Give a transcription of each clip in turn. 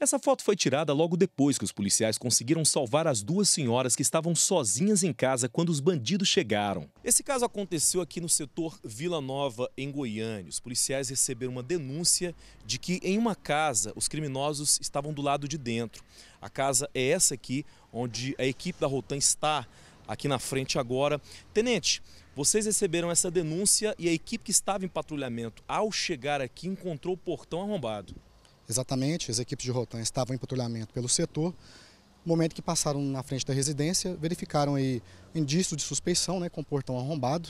Essa foto foi tirada logo depois que os policiais conseguiram salvar as duas senhoras que estavam sozinhas em casa quando os bandidos chegaram. Esse caso aconteceu aqui no setor Vila Nova, em Goiânia. Os policiais receberam uma denúncia de que em uma casa os criminosos estavam do lado de dentro. A casa é essa aqui, onde a equipe da Rotan está aqui na frente agora. Tenente, vocês receberam essa denúncia e a equipe que estava em patrulhamento, ao chegar aqui, encontrou o portão arrombado. Exatamente, as equipes de Rotan estavam em patrulhamento pelo setor. No momento que passaram na frente da residência, verificaram aí indício de suspeição, né, com portão arrombado,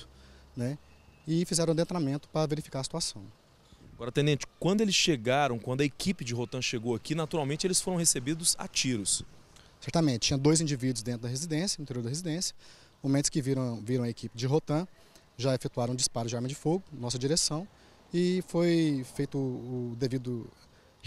né, e fizeram adentramento para verificar a situação. Agora, tenente, quando eles chegaram, quando a equipe de Rotan chegou aqui, naturalmente eles foram recebidos a tiros. Certamente, tinha dois indivíduos dentro da residência, no interior da residência. No momento que viram, viram a equipe de Rotan, já efetuaram um disparo de arma de fogo nossa direção e foi feito o devido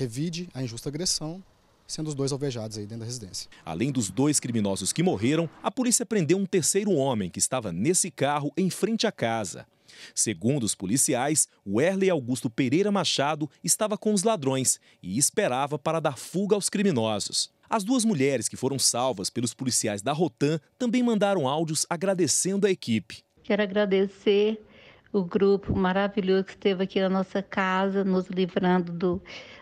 revide a injusta agressão, sendo os dois alvejados aí dentro da residência. Além dos dois criminosos que morreram, a polícia prendeu um terceiro homem que estava nesse carro em frente à casa. Segundo os policiais, o Erley Augusto Pereira Machado estava com os ladrões e esperava para dar fuga aos criminosos. As duas mulheres que foram salvas pelos policiais da Rotan também mandaram áudios agradecendo a equipe. Quero agradecer o grupo maravilhoso que esteve aqui na nossa casa, nos livrando do,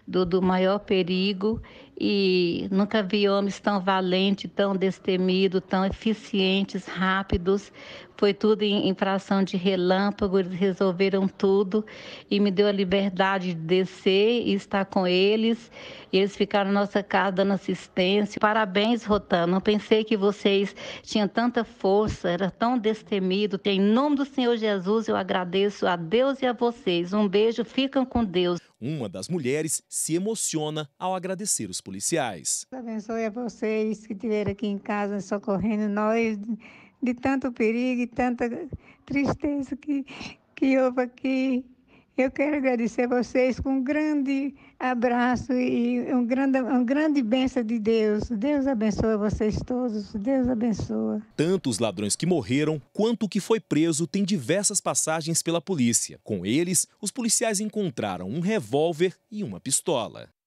do, do maior perigo e nunca vi homens tão valentes, tão destemidos, tão eficientes, rápidos. Foi tudo em, em fração de relâmpago, eles resolveram tudo e me deu a liberdade de descer e estar com eles. E eles ficaram na nossa casa dando assistência. Parabéns, Rotan. Não pensei que vocês tinham tanta força, era tão destemido. Em nome do Senhor Jesus, eu agradeço a Deus e a vocês. Um beijo, ficam com Deus. Uma das mulheres se emociona ao agradecer os policiais. Abençoe a vocês que estiveram aqui em casa socorrendo nós de tanto perigo e tanta tristeza que, que houve aqui. Eu quero agradecer a vocês com um grande abraço e um grande, uma grande bênção de Deus. Deus abençoe vocês todos. Deus abençoe. Tanto os ladrões que morreram quanto o que foi preso têm diversas passagens pela polícia. Com eles, os policiais encontraram um revólver e uma pistola.